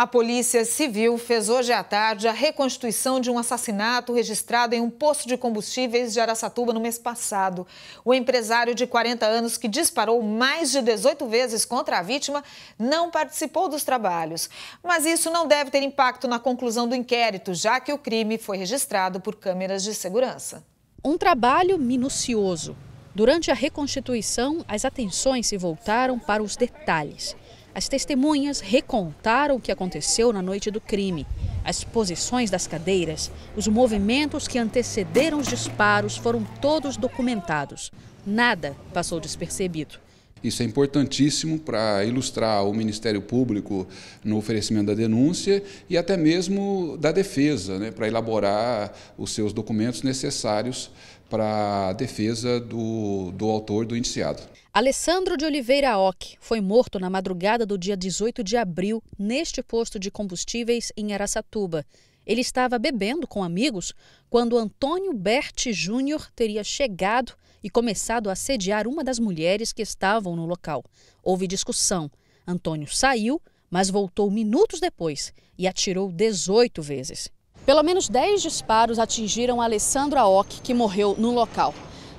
A Polícia Civil fez hoje à tarde a reconstituição de um assassinato registrado em um posto de combustíveis de Araçatuba no mês passado. O empresário de 40 anos, que disparou mais de 18 vezes contra a vítima, não participou dos trabalhos. Mas isso não deve ter impacto na conclusão do inquérito, já que o crime foi registrado por câmeras de segurança. Um trabalho minucioso. Durante a reconstituição, as atenções se voltaram para os detalhes. As testemunhas recontaram o que aconteceu na noite do crime, as posições das cadeiras, os movimentos que antecederam os disparos foram todos documentados. Nada passou despercebido. Isso é importantíssimo para ilustrar o Ministério Público no oferecimento da denúncia e até mesmo da defesa, né, para elaborar os seus documentos necessários para a defesa do, do autor, do indiciado. Alessandro de Oliveira Ock foi morto na madrugada do dia 18 de abril neste posto de combustíveis em Araçatuba. Ele estava bebendo com amigos quando Antônio Berti Júnior teria chegado e começado a assediar uma das mulheres que estavam no local. Houve discussão. Antônio saiu, mas voltou minutos depois e atirou 18 vezes. Pelo menos 10 disparos atingiram Alessandra Ock, que morreu no local.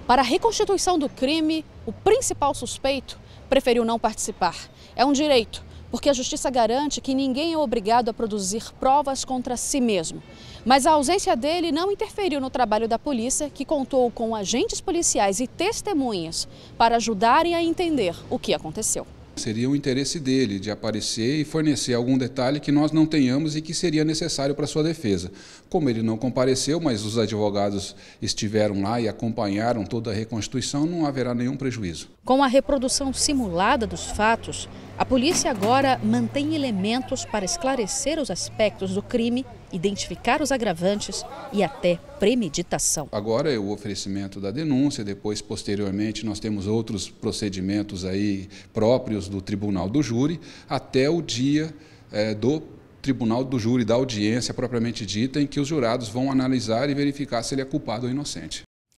Para a reconstituição do crime, o principal suspeito preferiu não participar. É um direito, porque a justiça garante que ninguém é obrigado a produzir provas contra si mesmo. Mas a ausência dele não interferiu no trabalho da polícia, que contou com agentes policiais e testemunhas para ajudarem a entender o que aconteceu. Seria o interesse dele de aparecer e fornecer algum detalhe que nós não tenhamos e que seria necessário para sua defesa. Como ele não compareceu, mas os advogados estiveram lá e acompanharam toda a reconstituição, não haverá nenhum prejuízo. Com a reprodução simulada dos fatos, a polícia agora mantém elementos para esclarecer os aspectos do crime, identificar os agravantes e até premeditação. Agora é o oferecimento da denúncia, depois, posteriormente, nós temos outros procedimentos aí próprios do tribunal do júri, até o dia é, do tribunal do júri, da audiência propriamente dita, em que os jurados vão analisar e verificar se ele é culpado ou inocente.